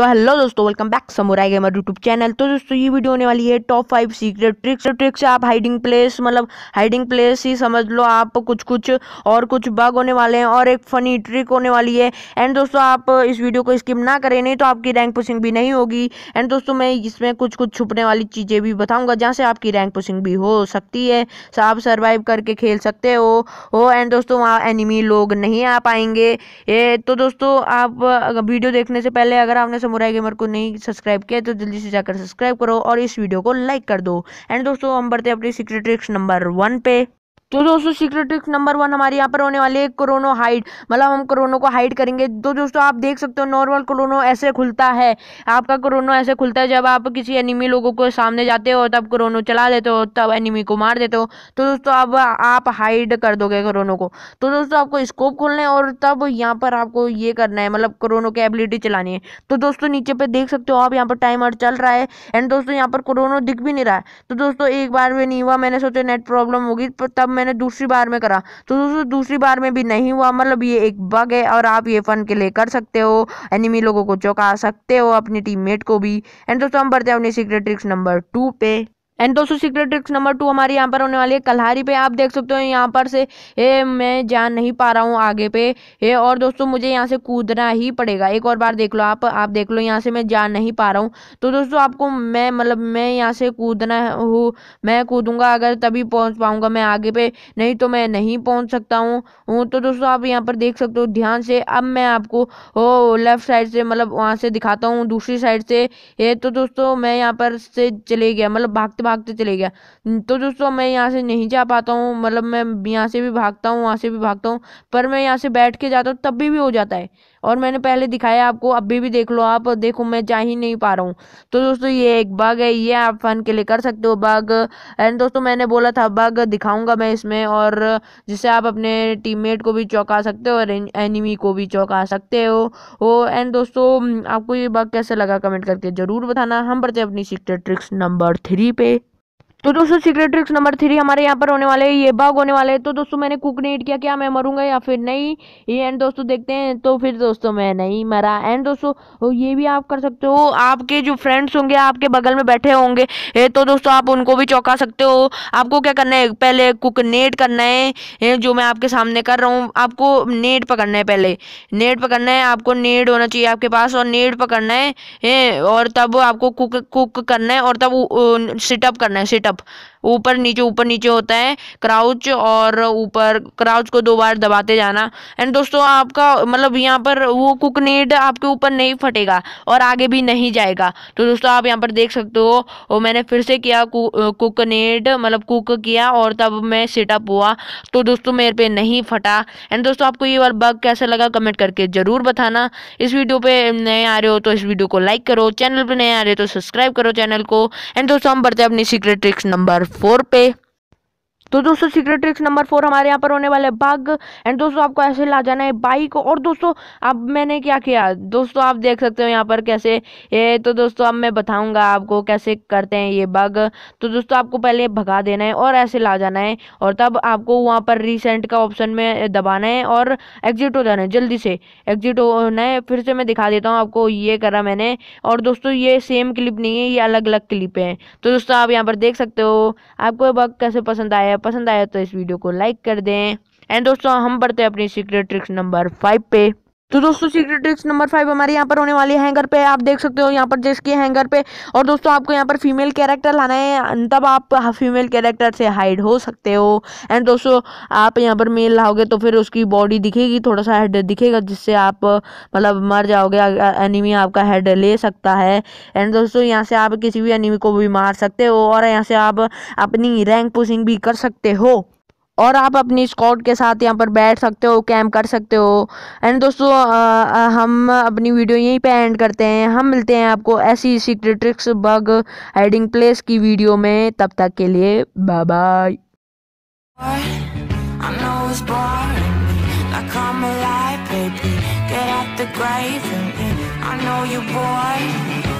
तो हेलो दोस्तों welcome back samurai gamer YouTube channel तो दोस्तों ये वीडियो होने वाली है top five secret tricks tricks आप हाइडिंग प्लेस मतलब हाइडिंग प्लेस ही समझ लो आप कुछ कुछ और कुछ बग होने वाले हैं और एक फनी ट्रिक होने वाली है एंड दोस्तों आप इस वीडियो को स्किप ना करें नहीं तो आपकी रैंक पुशिंग भी नहीं होगी एंड दोस्तों मैं इसमें कुछ कुछ छुपने वाली चीज़ें भी बताऊँगा जहाँ से आपकी रैंक पुशिंग भी हो सकती है तो आप सर्वाइव करके खेल सकते हो हो एंड दोस्तों वहाँ एनिमी लोग नहीं आ पाएंगे तो दोस्तों आप वीडियो देखने से पहले अगर आपने समुराई गेमर को नहीं सब्सक्राइब किया तो जल्दी से जाकर सब्सक्राइब करो और इस वीडियो को लाइक कर दो एंड दोस्तों हम बढ़ते हैं अपनी सीक्रेट ट्रिक्स नंबर वन पे तो दोस्तों सीक्रेट ट्रिक्स नंबर वन हमारे यहाँ पर होने वाले है क्रोनो हाइड मतलब हम क्रोनो को हाइड करेंगे तो दोस्तों आप देख सकते हो नॉर्मल क्रोनो ऐसे खुलता है आपका क्रोनो ऐसे खुलता है जब आप किसी एनिमी लोगों को सामने जाते हो तब क्रोनो चला देते हो तब एनिमी को मार देते हो तो दोस्तों अब आप हाइड कर दोगे क्रोनो को तो दोस्तों आपको स्कोप खोलना है और तब यहाँ पर आपको ये करना है मतलब क्रोनो की एबिलिटी चलानी है तो दोस्तों नीचे पर देख सकते हो आप यहाँ पर टाइमर चल रहा है एंड दोस्तों यहाँ पर क्रोनो दिख भी नहीं रहा है तो दोस्तों एक बार भी नहीं हुआ मैंने सोचा नेट प्रॉब्लम होगी तब मैंने दूसरी बार में करा तो दोस्तों दूसरी बार में भी नहीं हुआ मतलब ये एक बग है और आप ये फ़न के लिए कर सकते हो एनिमी लोगों को चौंका सकते हो अपनी टीममेट को भी एंड दोस्तों हम बढ़ते हैं अपनी सीक्रेट ट्रिक्स नंबर टू पे एंड दोस्तों सीक्रेट ट्रिक्स नंबर टू हमारे यहाँ पर होने वाली है कल्हारी पे आप देख सकते हो यहाँ पर से ए, मैं जा नहीं पा रहा हूँ आगे पे ए, और दोस्तों मुझे यहाँ से कूदना ही पड़ेगा एक और बार देख लो आप आप देख लो यहाँ से मैं जा नहीं पा रहा हूँ तो दोस्तों आपको मैं मतलब मैं यहाँ से कूदना हूँ मैं कूदूंगा अगर तभी पहुँच पाऊँगा मैं आगे पे नहीं तो मैं नहीं पहुँच सकता हूँ तो दोस्तों आप यहाँ पर देख सकते हो ध्यान से अब मैं आपको लेफ्ट साइड से मतलब वहाँ से दिखाता हूँ दूसरी साइड से ये तो दोस्तों मैं यहाँ पर से चले गया मतलब भागते भागते चले गया तो दोस्तों मैं यहाँ से नहीं जा पाता हूँ मतलब मैं यहाँ से भी भागता हूँ वहाँ से भी भागता हूँ पर मैं यहाँ से बैठ के जाता हूँ तब भी, भी हो जाता है और मैंने पहले दिखाया आपको अभी भी देख लो आप देखो मैं जा ही नहीं पा रहा हूँ तो दोस्तों ये एक बग है ये आप फन के लिए कर सकते हो बग एंड दोस्तों मैंने बोला था बग दिखाऊंगा मैं इसमें और जिससे आप अपने टीममेट को भी चौंका सकते हो और एनिमी को भी चौंका सकते हो ओ एंड दोस्तों आपको ये बग कैसे लगा कमेंट करके ज़रूर बताना हम बढ़ते अपनी सीक्रेट ट्रिक्स नंबर थ्री पे तो दोस्तों सीक्रेट ट्रिक्स नंबर थ्री हमारे यहाँ पर होने वाले हैं ये बाग होने वाले हैं तो दोस्तों मैंने कुक ने ईट किया क्या मैं मरूंगा या फिर नहीं ये एंड दोस्तों देखते हैं तो फिर दोस्तों मैं नहीं मरा एंड दोस्तों ये भी आप कर सकते हो आपके जो फ्रेंड्स होंगे आपके बगल में बैठे होंगे तो दोस्तों आप उनको भी चौंका सकते हो आपको क्या करना है पहले कुक नेट करना है जो मैं आपके सामने कर रहा हूँ आपको नेट पकड़ना है पहले नेट पकड़ना है आपको नेट होना चाहिए आपके पास और नेट पकड़ना है और तब आपको कुक कुक करना है और तब सिटअप करना है सिटअप setup ऊपर नीचे ऊपर नीचे होता है क्राउच और ऊपर क्राउच को दो बार दबाते जाना एंड दोस्तों आपका मतलब यहाँ पर वो कुकनेड आपके ऊपर नहीं फटेगा और आगे भी नहीं जाएगा तो दोस्तों आप यहाँ पर देख सकते हो और मैंने फिर से किया कुकनेड मतलब कुक किया और तब मैं सेटअप हुआ तो दोस्तों मेरे पे नहीं फटा एंड दोस्तों आपको ये वाला बग कैसा लगा कमेंट करके ज़रूर बताना इस वीडियो पे नए आ रहे हो तो इस वीडियो को लाइक करो चैनल पर नए आ रहे हो तो सब्सक्राइब करो चैनल को एंड दोस्तों हम बढ़ते हैं अपनी सीक्रेट ट्रिक्स नंबर 4p तो दोस्तों सीक्रेट ट्रिक्स नंबर फोर हमारे यहाँ पर होने वाले है बग एंड दोस्तों आपको ऐसे ला जाना है बाइक और दोस्तों अब मैंने क्या किया दोस्तों आप देख सकते हो यहाँ पर कैसे ये तो दोस्तों अब मैं बताऊँगा आपको कैसे करते हैं ये बग तो दोस्तों आपको पहले भगा देना है और ऐसे ला जाना है और तब आपको वहाँ पर रिसेंट का ऑप्शन में दबाना है और एग्जिट हो जाना है जल्दी से एग्जिट होना है फिर से मैं दिखा देता हूँ आपको ये करा मैंने और दोस्तों ये सेम क्लिप नहीं है ये अलग अलग क्लिप है तो दोस्तों आप यहाँ पर देख सकते हो आपको बग कैसे पसंद आया पसंद आया तो इस वीडियो को लाइक कर दें एंड दोस्तों हम बढ़ते हैं अपनी सीक्रेट ट्रिक्स नंबर फाइव पे तो दोस्तों सीक्रेट ट्रिक्स नंबर फाइव हमारे यहाँ पर होने वाली हैंगर पे आप देख सकते हो यहाँ पर जिसके के हैंगर पे और दोस्तों आपको यहाँ पर फीमेल कैरेक्टर लाना है तब आप फीमेल कैरेक्टर से हाइड हो सकते हो एंड दोस्तों आप यहाँ पर मेल लाओगे तो फिर उसकी बॉडी दिखेगी थोड़ा सा हेड दिखेगा जिससे आप मतलब मर जाओगे एनिमी आपका हेड ले सकता है एंड दोस्तों यहाँ से आप किसी भी एनिमी को भी मार सकते हो और यहाँ से आप अपनी रैंक पुशिंग भी कर सकते हो और आप अपनी स्कॉट के साथ यहाँ पर बैठ सकते हो कैम्प कर सकते हो एंड दोस्तों आ, हम अपनी वीडियो यहीं पे एंड करते हैं हम मिलते हैं आपको ऐसी secret tricks bug hiding place की वीडियो में तब तक के लिए bye bye I know you're bored